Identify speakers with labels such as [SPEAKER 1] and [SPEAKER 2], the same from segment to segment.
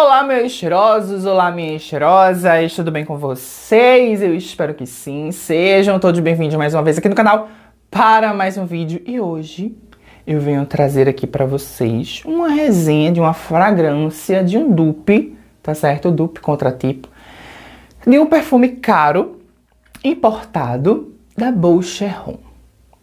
[SPEAKER 1] Olá, meus cheirosos, olá, minhas cheirosas, tudo bem com vocês? Eu espero que sim. Sejam todos bem-vindos mais uma vez aqui no canal para mais um vídeo. E hoje eu venho trazer aqui para vocês uma resenha de uma fragrância de um dupe, tá certo? Dupe contratipo, de um perfume caro, importado, da Boucheron.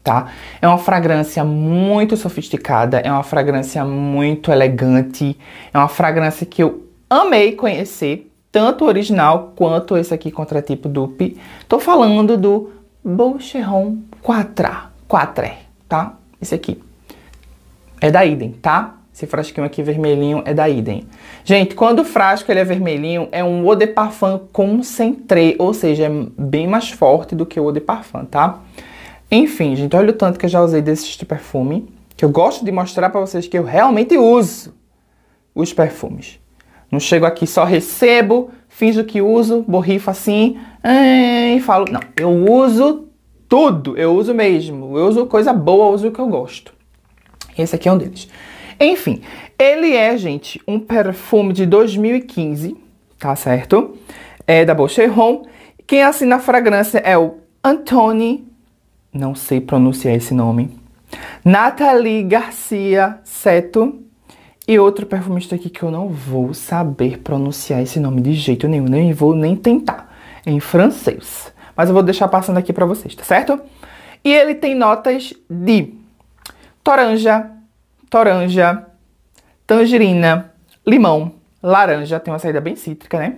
[SPEAKER 1] Tá? É uma fragrância muito sofisticada, é uma fragrância muito elegante, é uma fragrância que eu Amei conhecer tanto o original quanto esse aqui contratipo dupe. Tô falando do Boucheron 4A, 4 tá? Esse aqui. É da Idem, tá? Esse frasquinho aqui vermelhinho é da Idem. Gente, quando o frasco ele é vermelhinho, é um eau de parfum concentré, ou seja, é bem mais forte do que o eau de parfum, tá? Enfim, gente, olha o tanto que eu já usei desse perfume, que eu gosto de mostrar para vocês que eu realmente uso os perfumes. Não chego aqui, só recebo, finjo que uso, borrifo assim e falo, não, eu uso tudo, eu uso mesmo, eu uso coisa boa, uso o que eu gosto. Esse aqui é um deles. Enfim, ele é, gente, um perfume de 2015, tá certo? É da Bocheron. Quem assina a fragrância é o Anthony, não sei pronunciar esse nome, Nathalie Garcia Seto e outro perfumista aqui que eu não vou saber pronunciar esse nome de jeito nenhum, nem vou nem tentar. É em francês. Mas eu vou deixar passando aqui para vocês, tá certo? E ele tem notas de toranja, toranja, tangerina, limão, laranja, tem uma saída bem cítrica, né?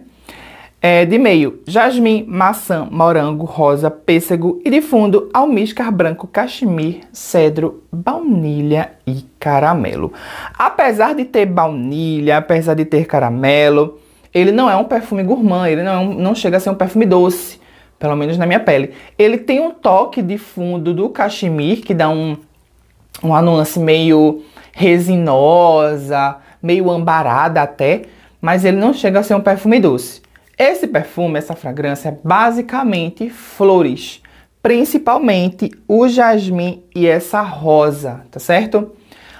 [SPEAKER 1] É, de meio, jasmim, maçã, morango, rosa, pêssego e de fundo, almíscar branco, cachimir, cedro, baunilha e caramelo. Apesar de ter baunilha, apesar de ter caramelo, ele não é um perfume gourmand, ele não, é um, não chega a ser um perfume doce, pelo menos na minha pele. Ele tem um toque de fundo do cachimir que dá um, uma nuance meio resinosa, meio ambarada até, mas ele não chega a ser um perfume doce. Esse perfume, essa fragrância é basicamente flores, principalmente o jasmim e essa rosa, tá certo?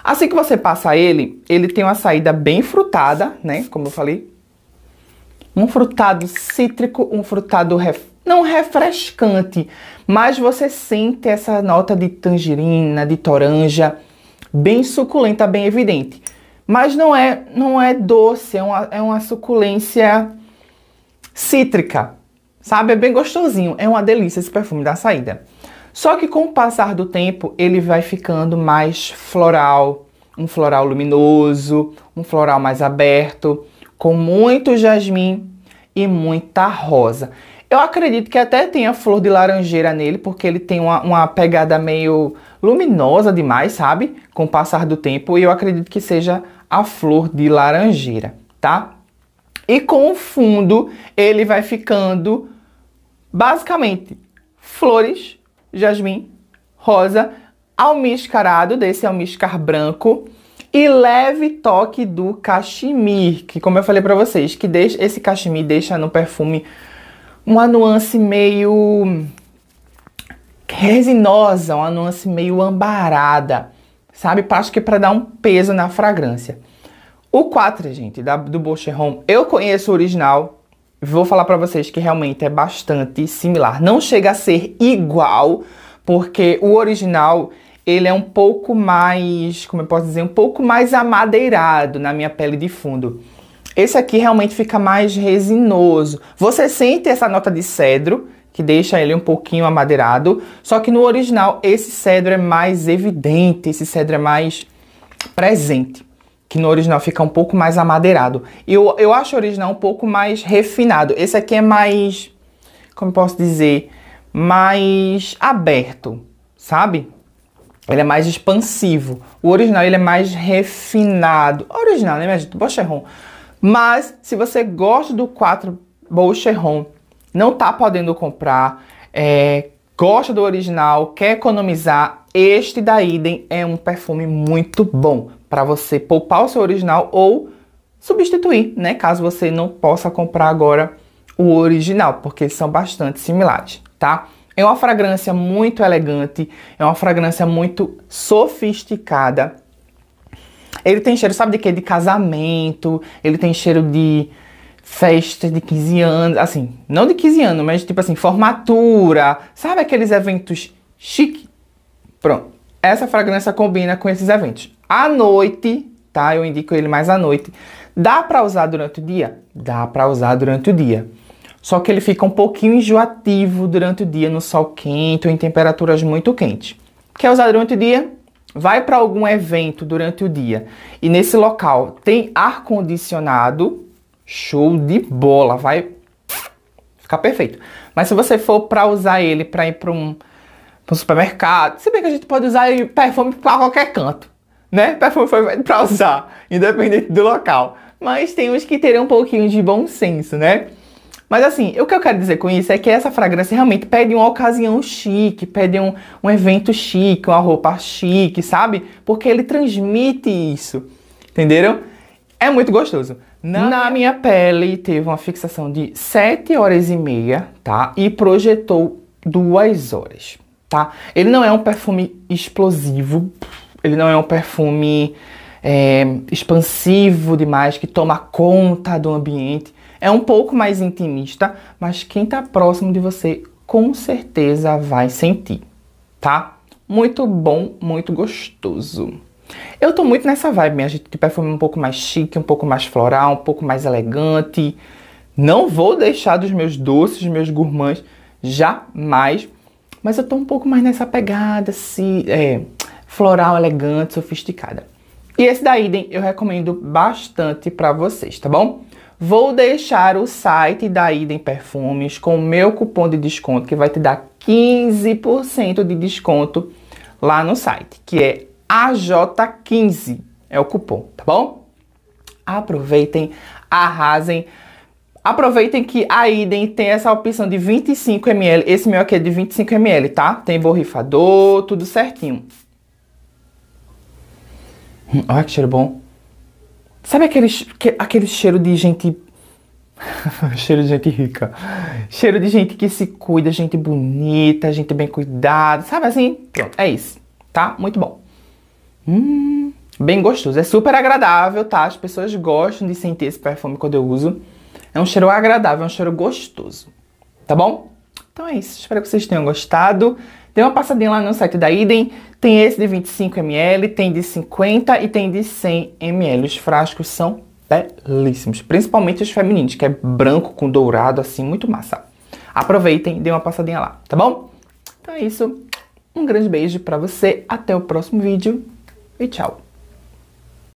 [SPEAKER 1] Assim que você passa ele, ele tem uma saída bem frutada, né? Como eu falei. Um frutado cítrico, um frutado ref... não refrescante, mas você sente essa nota de tangerina, de toranja, bem suculenta, bem evidente. Mas não é, não é doce, é uma, é uma suculência cítrica, sabe? É bem gostosinho, é uma delícia esse perfume da saída. Só que com o passar do tempo, ele vai ficando mais floral, um floral luminoso, um floral mais aberto, com muito jasmim e muita rosa. Eu acredito que até tenha flor de laranjeira nele, porque ele tem uma, uma, pegada meio luminosa demais, sabe? Com o passar do tempo, e eu acredito que seja a flor de laranjeira, tá? E com o fundo, ele vai ficando basicamente flores, jasmim, rosa, almiscarado, desse almiscar branco e leve toque do cachimir, que como eu falei para vocês, que deixa, esse cachimir deixa no perfume uma nuance meio resinosa, uma nuance meio ambarada, sabe? Acho que para dar um peso na fragrância. O 4, gente, da, do Bocheron, eu conheço o original. Vou falar para vocês que realmente é bastante similar. Não chega a ser igual, porque o original ele é um pouco mais, como eu posso dizer, um pouco mais amadeirado na minha pele de fundo. Esse aqui realmente fica mais resinoso. Você sente essa nota de cedro, que deixa ele um pouquinho amadeirado, só que no original esse cedro é mais evidente, esse cedro é mais presente que no original fica um pouco mais amadeirado. Eu, eu acho o original um pouco mais refinado. Esse aqui é mais, como posso dizer, mais aberto, sabe? Ele é mais expansivo. O original ele é mais refinado. O original, né, minha gente? Bocherron. Mas se você gosta do 4 Bocherron, não tá podendo comprar, é, gosta do original, quer economizar, este da Idem é um perfume muito bom para você poupar o seu original ou substituir, né? Caso você não possa comprar agora o original, porque eles são bastante similares, tá? É uma fragrância muito elegante, é uma fragrância muito sofisticada. Ele tem cheiro, sabe de quê? De casamento, ele tem cheiro de festa de 15 anos, assim, não de 15 anos, mas tipo assim, formatura, sabe aqueles eventos chique? Pronto essa fragrância combina com esses eventos. À noite, tá? Eu indico ele mais à noite. Dá para usar durante o dia? Dá para usar durante o dia. Só que ele fica um pouquinho enjoativo durante o dia no sol quente ou em temperaturas muito quentes. Quer usar durante o dia? Vai para algum evento durante o dia e nesse local tem ar condicionado, show de bola, vai ficar perfeito. Mas se você for para usar ele para ir para um para o supermercado. Se bem que a gente pode usar perfume para qualquer canto, né? Perfume foi para usar, independente do local. Mas temos que ter um pouquinho de bom senso, né? Mas assim, o que eu quero dizer com isso é que essa fragrância realmente pede uma ocasião chique, pede um, um evento chique, uma roupa chique, sabe? Porque ele transmite isso. Entenderam? É muito gostoso. Na, Na minha pele teve uma fixação de 7 horas e meia, tá? E projetou 2 horas tá? Ele não é um perfume explosivo, ele não é um perfume é, expansivo demais que toma conta do ambiente. É um pouco mais intimista, mas quem está próximo de você com certeza vai sentir, tá? Muito bom, muito gostoso. Eu tô muito nessa vibe, minha gente, de perfume um pouco mais chique, um pouco mais floral, um pouco mais elegante. Não vou deixar dos meus doces, dos meus gourmands, jamais mas eu tô um pouco mais nessa pegada assim, é, floral, elegante, sofisticada. E esse da Idem eu recomendo bastante para vocês, tá bom? Vou deixar o site da Idem Perfumes com o meu cupom de desconto que vai te dar 15% de desconto lá no site, que é AJ15, é o cupom, tá bom? Aproveitem, arrasem Aproveitem que a Idem tem essa opção de 25ml. Esse meu aqui é de 25ml, tá? Tem borrifador, tudo certinho. Hum, olha que cheiro bom. Sabe aquele, aquele cheiro de gente... cheiro de gente rica. Cheiro de gente que se cuida, gente bonita, gente bem cuidada. Sabe assim? Pronto, é isso. Tá? Muito bom. Hum, bem gostoso. É super agradável, tá? As pessoas gostam de sentir esse perfume quando eu uso. É um cheiro agradável, é um cheiro gostoso. Tá bom? Então é isso. Espero que vocês tenham gostado. Dê uma passadinha lá no site da Idem. Tem esse de 25ml, tem de 50 e tem de 100ml. Os frascos são belíssimos, principalmente os femininos, que é branco com dourado, assim, muito massa. Aproveitem, dê uma passadinha lá, tá bom? Então é isso. Um grande beijo para você, até o próximo vídeo e tchau.